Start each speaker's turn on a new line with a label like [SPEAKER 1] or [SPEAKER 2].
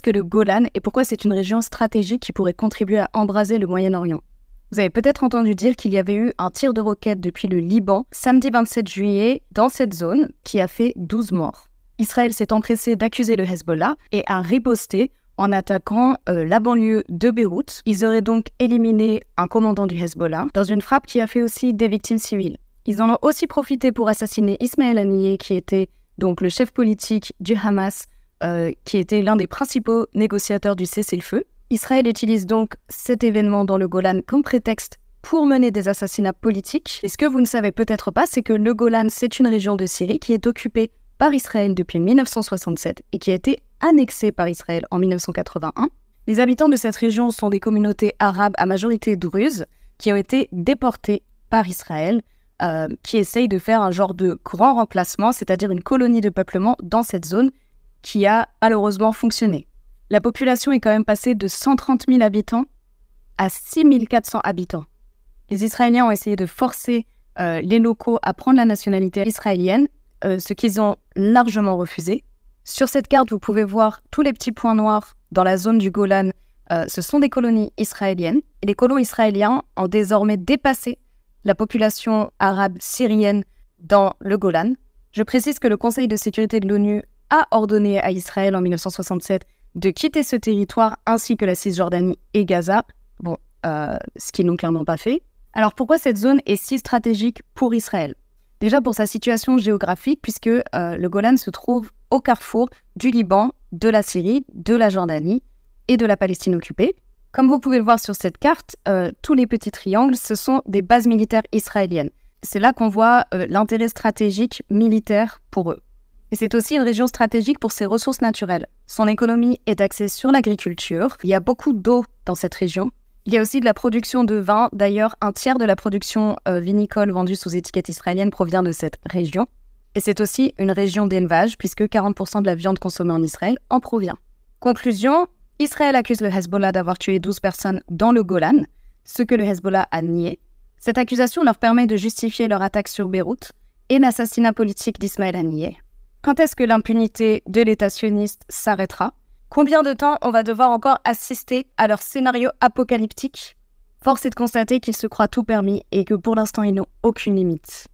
[SPEAKER 1] que le Golan et pourquoi c'est une région stratégique qui pourrait contribuer à embraser le Moyen-Orient. Vous avez peut-être entendu dire qu'il y avait eu un tir de roquette depuis le Liban samedi 27 juillet dans cette zone qui a fait 12 morts. Israël s'est empressé d'accuser le Hezbollah et a riposté en attaquant euh, la banlieue de Beyrouth. Ils auraient donc éliminé un commandant du Hezbollah dans une frappe qui a fait aussi des victimes civiles. Ils en ont aussi profité pour assassiner Ismaël Haniyeh, qui était donc le chef politique du Hamas euh, qui était l'un des principaux négociateurs du cessez-le-feu. Israël utilise donc cet événement dans le Golan comme prétexte pour mener des assassinats politiques. Et ce que vous ne savez peut-être pas, c'est que le Golan, c'est une région de Syrie qui est occupée par Israël depuis 1967 et qui a été annexée par Israël en 1981. Les habitants de cette région sont des communautés arabes à majorité druze qui ont été déportées par Israël, euh, qui essayent de faire un genre de grand remplacement, c'est-à-dire une colonie de peuplement dans cette zone qui a malheureusement fonctionné. La population est quand même passée de 130 000 habitants à 6 400 habitants. Les Israéliens ont essayé de forcer euh, les locaux à prendre la nationalité israélienne, euh, ce qu'ils ont largement refusé. Sur cette carte, vous pouvez voir tous les petits points noirs dans la zone du Golan. Euh, ce sont des colonies israéliennes. Et les colons israéliens ont désormais dépassé la population arabe syrienne dans le Golan. Je précise que le Conseil de sécurité de l'ONU a ordonné à Israël en 1967 de quitter ce territoire ainsi que la Cisjordanie et Gaza, bon, euh, ce qu'ils n'ont clairement pas fait. Alors pourquoi cette zone est si stratégique pour Israël Déjà pour sa situation géographique, puisque euh, le Golan se trouve au carrefour du Liban, de la Syrie, de la Jordanie et de la Palestine occupée. Comme vous pouvez le voir sur cette carte, euh, tous les petits triangles, ce sont des bases militaires israéliennes. C'est là qu'on voit l'intérêt stratégique militaire pour eux. Et c'est aussi une région stratégique pour ses ressources naturelles. Son économie est axée sur l'agriculture. Il y a beaucoup d'eau dans cette région. Il y a aussi de la production de vin. D'ailleurs, un tiers de la production euh, vinicole vendue sous étiquette israélienne provient de cette région. Et c'est aussi une région d'élevage, puisque 40% de la viande consommée en Israël en provient. Conclusion, Israël accuse le Hezbollah d'avoir tué 12 personnes dans le Golan, ce que le Hezbollah a nié. Cette accusation leur permet de justifier leur attaque sur Beyrouth et l'assassinat politique d'Ismaël nié. Quand est-ce que l'impunité de l'État sioniste s'arrêtera Combien de temps on va devoir encore assister à leur scénario apocalyptique Force est de constater qu'ils se croient tout permis et que pour l'instant ils n'ont aucune limite.